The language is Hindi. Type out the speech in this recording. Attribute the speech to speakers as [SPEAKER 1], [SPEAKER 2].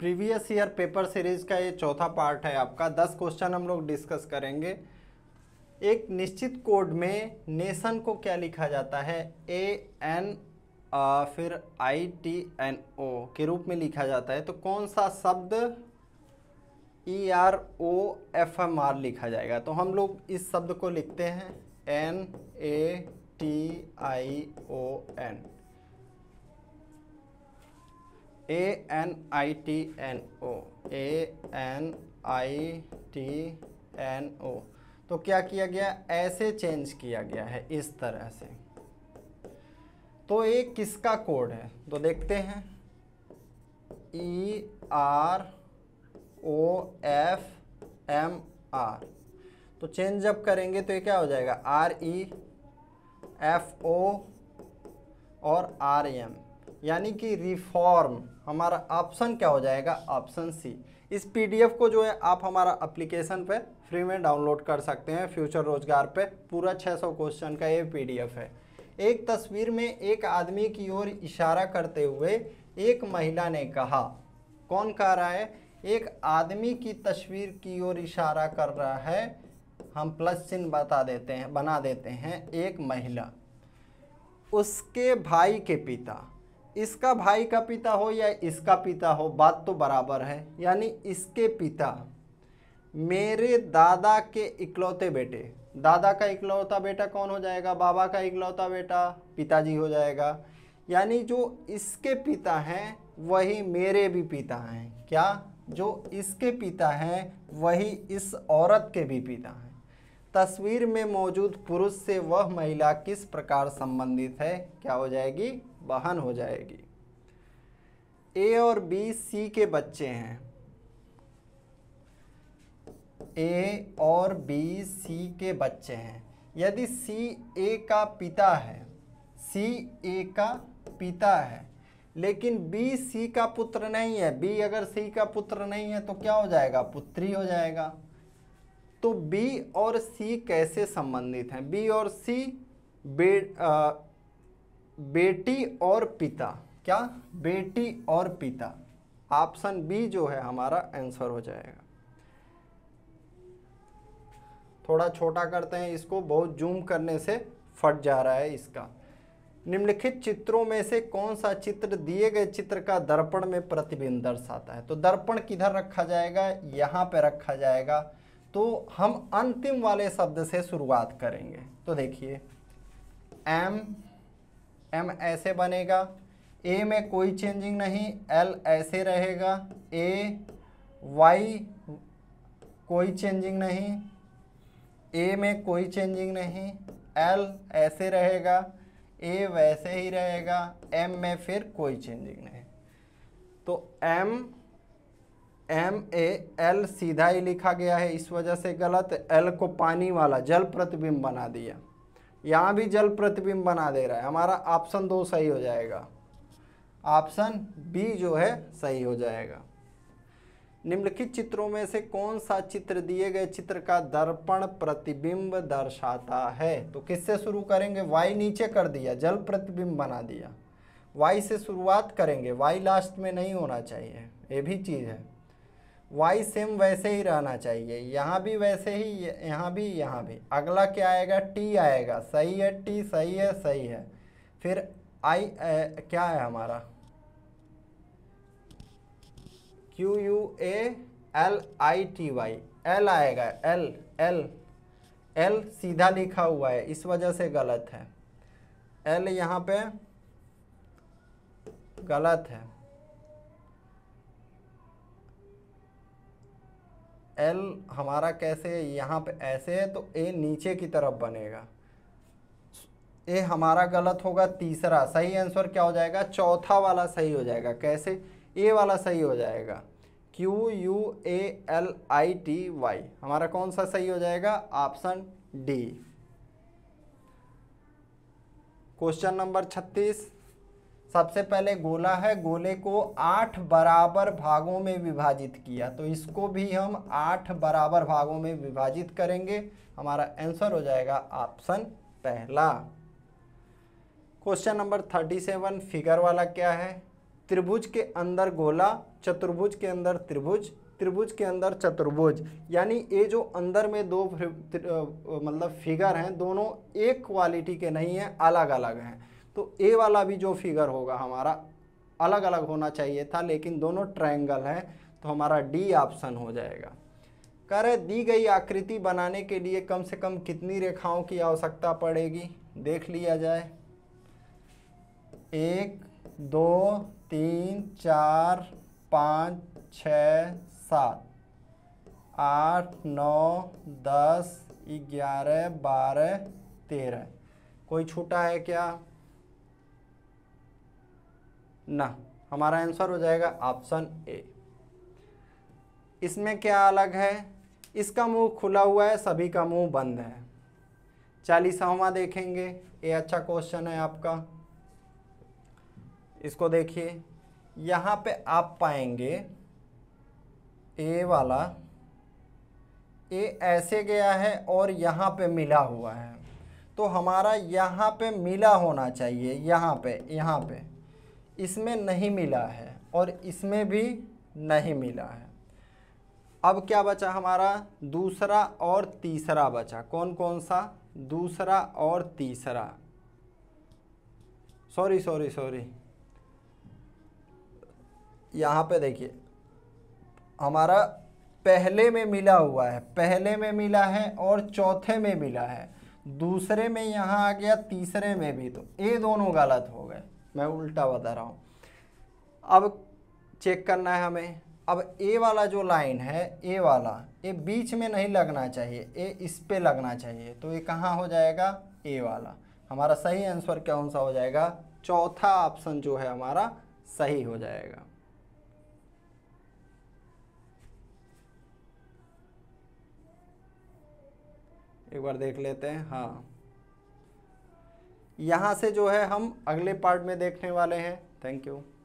[SPEAKER 1] प्रीवियस ईयर पेपर सीरीज का ये चौथा पार्ट है आपका दस क्वेश्चन हम लोग डिस्कस करेंगे एक निश्चित कोड में नेशन को क्या लिखा जाता है ए एन फिर आई टी एन ओ के रूप में लिखा जाता है तो कौन सा शब्द E R O F M R लिखा जाएगा तो हम लोग इस शब्द को लिखते हैं N A T I O N A N I T N O A N I T N O तो क्या किया गया ऐसे चेंज किया गया है इस तरह से तो ये किसका कोड है तो देखते हैं E R O F M R तो चेंज जब करेंगे तो ये क्या हो जाएगा आर ई एफ ओ और आर एम यानी कि रिफॉर्म हमारा ऑप्शन क्या हो जाएगा ऑप्शन सी इस पीडीएफ को जो है आप हमारा एप्लीकेशन पे फ्री में डाउनलोड कर सकते हैं फ्यूचर रोजगार पे पूरा 600 क्वेश्चन का ये पीडीएफ है एक तस्वीर में एक आदमी की ओर इशारा करते हुए एक महिला ने कहा कौन कह रहा है एक आदमी की तस्वीर की ओर इशारा कर रहा है हम प्लस चिन्ह बता देते हैं बना देते हैं एक महिला उसके भाई के पिता इसका भाई का पिता हो या इसका पिता हो बात तो बराबर है यानी इसके पिता मेरे दादा के इकलौते बेटे दादा का इकलौता बेटा कौन हो जाएगा बाबा का इकलौता बेटा पिताजी हो जाएगा यानी जो इसके पिता हैं वही मेरे भी पिता हैं क्या जो इसके पिता हैं वही इस औरत के भी पिता हैं तस्वीर में मौजूद पुरुष से वह महिला किस प्रकार संबंधित है क्या हो जाएगी बहन हो जाएगी ए और बी सी के बच्चे हैं ए और बी सी के बच्चे हैं यदि सी ए का पिता है सी ए का पिता है लेकिन बी सी का पुत्र नहीं है बी अगर सी का पुत्र नहीं है तो क्या हो जाएगा पुत्री हो जाएगा तो बी और सी कैसे संबंधित हैं बी और सी बे बेटी और पिता क्या बेटी और पिता ऑप्शन बी जो है हमारा आंसर हो जाएगा थोड़ा छोटा करते हैं इसको बहुत जूम करने से फट जा रहा है इसका निम्नलिखित चित्रों में से कौन सा चित्र दिए गए चित्र का दर्पण में प्रतिबिंब दर्शाता है तो दर्पण किधर रखा जाएगा यहाँ पर रखा जाएगा तो हम अंतिम वाले शब्द से शुरुआत करेंगे तो देखिए एम एम ऐसे बनेगा ए में कोई चेंजिंग नहीं एल ऐसे रहेगा ए वाई कोई चेंजिंग नहीं ए में कोई चेंजिंग नहीं एल ऐसे रहेगा ए वैसे ही रहेगा एम में फिर कोई चेंजिंग नहीं तो एम एम ए एल सीधा ही लिखा गया है इस वजह से गलत एल को पानी वाला जल प्रतिबिंब बना दिया यहाँ भी जल प्रतिबिंब बना दे रहा है हमारा ऑप्शन दो सही हो जाएगा ऑप्शन बी जो है सही हो जाएगा निम्नलिखित चित्रों में से कौन सा चित्र दिए गए चित्र का दर्पण प्रतिबिंब दर्शाता है तो किससे शुरू करेंगे वाई नीचे कर दिया जल प्रतिबिंब बना दिया वाई से शुरुआत करेंगे वाई लास्ट में नहीं होना चाहिए ये भी चीज़ है वाई सेम वैसे ही रहना चाहिए यहाँ भी वैसे ही यहाँ भी यहाँ भी अगला क्या आएगा टी आएगा सही है टी सही है सही है फिर आई क्या है हमारा Q U A L I T Y L आएगा एल एल एल सीधा लिखा हुआ है इस वजह से गलत है एल यहाँ पे गलत है एल हमारा कैसे यहाँ पे ऐसे है तो ए नीचे की तरफ बनेगा ए हमारा गलत होगा तीसरा सही आंसर क्या हो जाएगा चौथा वाला सही हो जाएगा कैसे ए वाला सही हो जाएगा Q U A L I T Y हमारा कौन सा सही हो जाएगा ऑप्शन डी क्वेश्चन नंबर छत्तीस सबसे पहले गोला है गोले को आठ बराबर भागों में विभाजित किया तो इसको भी हम आठ बराबर भागों में विभाजित करेंगे हमारा आंसर हो जाएगा ऑप्शन पहला question number thirty seven figure वाला क्या है त्रिभुज के अंदर गोला चतुर्भुज के अंदर त्रिभुज त्रिभुज के अंदर चतुर्भुज यानी ये जो अंदर में दो मतलब फिगर हैं दोनों एक क्वालिटी के नहीं हैं अलग अलग हैं तो ए वाला भी जो फिगर होगा हमारा अलग अलग होना चाहिए था लेकिन दोनों ट्रायंगल हैं तो हमारा डी ऑप्शन हो जाएगा करें दी गई आकृति बनाने के लिए कम से कम कितनी रेखाओं की आवश्यकता पड़ेगी देख लिया जाए एक दो तीन चार पाँच छ सात आठ नौ दस ग्यारह बारह तेरह कोई छूटा है क्या ना हमारा आंसर हो जाएगा ऑप्शन ए इसमें क्या अलग है इसका मुंह खुला हुआ है सभी का मुंह बंद है चालीसवा देखेंगे ये अच्छा क्वेश्चन है आपका इसको देखिए यहाँ पे आप पाएंगे ए वाला ए ऐसे गया है और यहाँ पे मिला हुआ है तो हमारा यहाँ पे मिला होना चाहिए यहाँ पे यहाँ पे इसमें नहीं मिला है और इसमें भी नहीं मिला है अब क्या बचा हमारा दूसरा और तीसरा बचा कौन कौन सा दूसरा और तीसरा सॉरी सॉरी सॉरी यहाँ पे देखिए हमारा पहले में मिला हुआ है पहले में मिला है और चौथे में मिला है दूसरे में यहाँ आ गया तीसरे में भी तो ये दोनों गलत हो गए मैं उल्टा बता रहा हूँ अब चेक करना है हमें अब ए वाला जो लाइन है ए वाला ये बीच में नहीं लगना चाहिए ए इस पे लगना चाहिए तो ये कहाँ हो जाएगा ए वाला हमारा सही आंसर कौन सा हो जाएगा चौथा ऑप्शन जो है हमारा सही हो जाएगा एक बार देख लेते हैं हाँ यहाँ से जो है हम अगले पार्ट में देखने वाले हैं थैंक यू